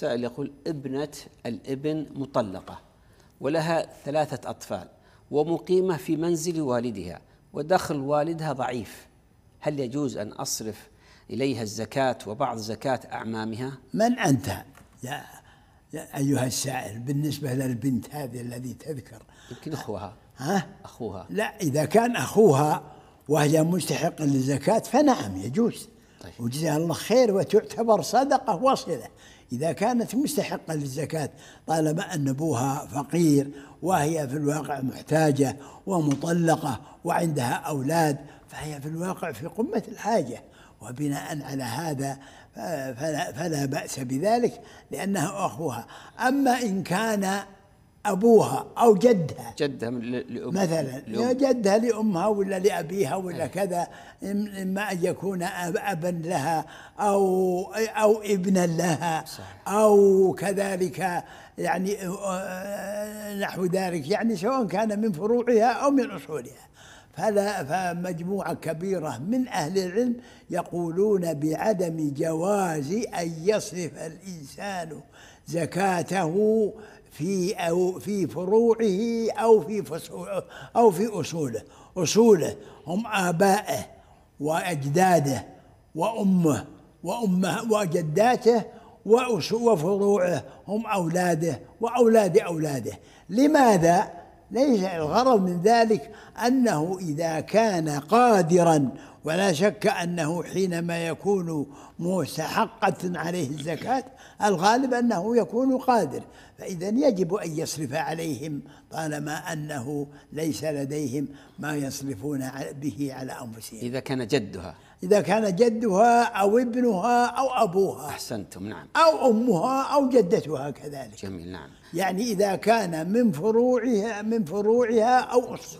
سائل يقول ابنة الابن مطلقة ولها ثلاثة أطفال ومقيمة في منزل والدها ودخل والدها ضعيف هل يجوز أن أصرف إليها الزكاة وبعض زكاة أعمامها من أنت يا, يا أيها السائل بالنسبة للبنت هذه الذي تذكر يمكن أخوها ها؟ أخوها لا إذا كان أخوها وهي مستحق للزكاة فنعم يجوز طيب. وجزاها الله خير وتعتبر صدقة وصله إذا كانت مستحقة للزكاة طالما أن أبوها فقير وهي في الواقع محتاجة ومطلقة وعندها أولاد فهي في الواقع في قمة الحاجة وبناء على هذا آه، فلا, فلا بأس بذلك لأنه أخوها أما إن كان ابوها او جدها جدها لأم مثلا لأم جدها لامها ولا لابيها نعم. ولا أي. كذا اما ان يكون ابا لها او او ابنا لها صح. او كذلك يعني نحو ذلك يعني سواء كان من فروعها او من اصولها فلا فمجموعة كبيرة من أهل العلم يقولون بعدم جواز أن يصرف الإنسان زكاته في أو في فروعه أو في أو في أصوله أصوله هم آبائه وأجداده وأمه وأمه وجداته وفروعه هم أولاده وأولاد أولاده لماذا؟ ليس الغرض من ذلك أنه إذا كان قادرا ولا شك أنه حينما يكون مستحقة عليه الزكاة الغالب أنه يكون قادر فإذا يجب أن يصرف عليهم طالما أنه ليس لديهم ما يصرفون به على أنفسهم إذا كان جدها إذا كان جدها أو ابنها أو أبوها أحسنتم نعم أو أمها أو جدتها كذلك جميل نعم يعني إذا كان من فروعها من فروعها أو أصول